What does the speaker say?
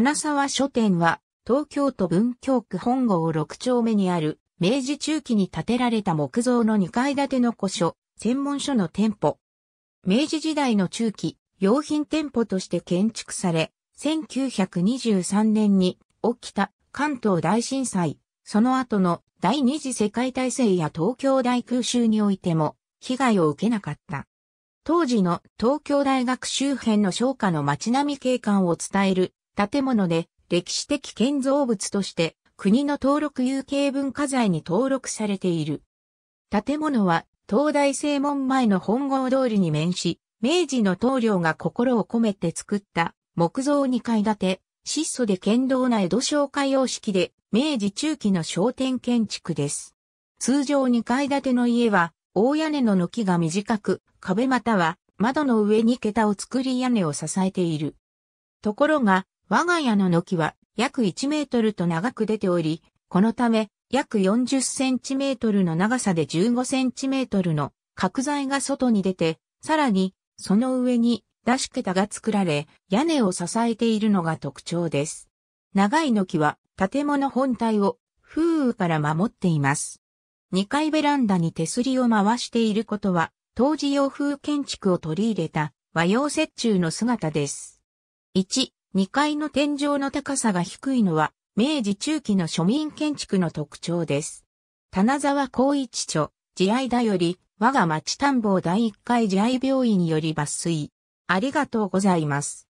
花沢書店は、東京都文京区本郷6丁目にある、明治中期に建てられた木造の2階建ての古書、専門書の店舗。明治時代の中期、用品店舗として建築され、1923年に起きた関東大震災、その後の第二次世界大戦や東京大空襲においても被害を受けなかった。当時の東京大学周辺の商家の街並み景観を伝える建物で歴史的建造物として国の登録有形文化財に登録されている。建物は東大正門前の本郷通りに面し、明治の棟梁が心を込めて作った木造2階建て、質素で剣道江戸商会様式で明治中期の商店建築です。通常2階建ての家は大屋根の軒が短く、壁または窓の上に桁を作り屋根を支えている。ところが、我が家の軒は約1メートルと長く出ており、このため約40センチメートルの長さで15センチメートルの角材が外に出て、さらにその上に出し桁が作られ、屋根を支えているのが特徴です。長い軒は建物本体を風雨から守っています。2階ベランダに手すりを回していることは、当時洋風建築を取り入れた和洋折衷の姿です。1、2階の天井の高さが低いのは、明治中期の庶民建築の特徴です。棚沢光一著、慈愛だより、我が町探訪第1回慈愛病院より抜粋。ありがとうございます。